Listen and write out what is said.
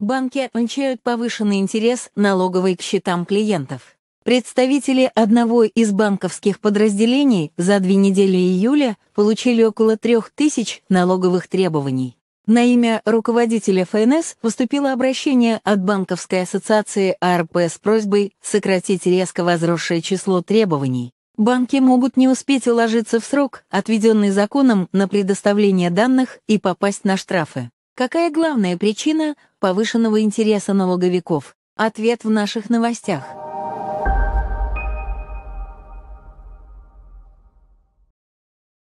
Банки отмечают повышенный интерес налоговой к счетам клиентов. Представители одного из банковских подразделений за две недели июля получили около трех тысяч налоговых требований. На имя руководителя ФНС поступило обращение от Банковской ассоциации АРП с просьбой сократить резко возросшее число требований. Банки могут не успеть уложиться в срок, отведенный законом на предоставление данных и попасть на штрафы. Какая главная причина повышенного интереса налоговиков? Ответ в наших новостях.